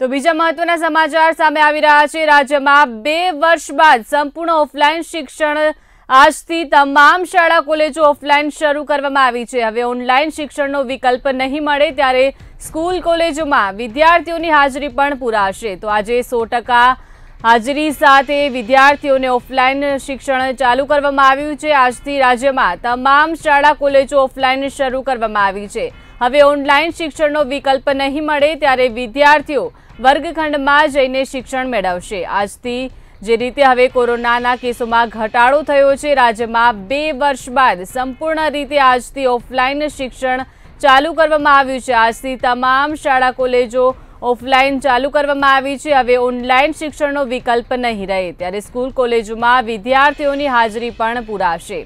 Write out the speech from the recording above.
તો બીજા મહત્વના સમાચાર સામે આવી રહ્યા છે રાજ્યમાં બે વર્ષ બાદ સંપૂર્ણ ઓફલાઈન શિક્ષણ આજથી તમામ શાળા કોલેજો ઓફલાઈન શરૂ કરવામાં આવી છે હવે ઓનલાઈન શિક્ષણનો વિકલ્પ નહીં મળે ત્યારે સ્કૂલ કોલેજોમાં વિદ્યાર્થીઓની હાજરી પણ પૂરાશે તો આજે સો હાજરી સાથે વિદ્યાર્થીઓને ઓફલાઈન શિક્ષણ ચાલુ કરવામાં આવ્યું છે આજથી રાજ્યમાં તમામ શાળા કોલેજો ઓફલાઈન શરૂ કરવામાં આવી છે હવે ઓનલાઈન શિક્ષણનો વિકલ્પ નહીં મળે ત્યારે વિદ્યાર્થીઓ વર્ગખંડમાં જઈને શિક્ષણ મેળવશે આજથી જે રીતે હવે કોરોનાના કેસોમાં ઘટાડો થયો છે રાજ્યમાં બે વર્ષ બાદ સંપૂર્ણ રીતે આજથી ઓફલાઈન શિક્ષણ ચાલુ કરવામાં આવ્યું છે આજથી તમામ શાળા કોલેજો ઓફલાઈન ચાલુ કરવામાં આવી છે હવે ઓનલાઈન શિક્ષણનો વિકલ્પ નહીં રહે ત્યારે સ્કૂલ કોલેજોમાં વિદ્યાર્થીઓની હાજરી પણ પૂરાશે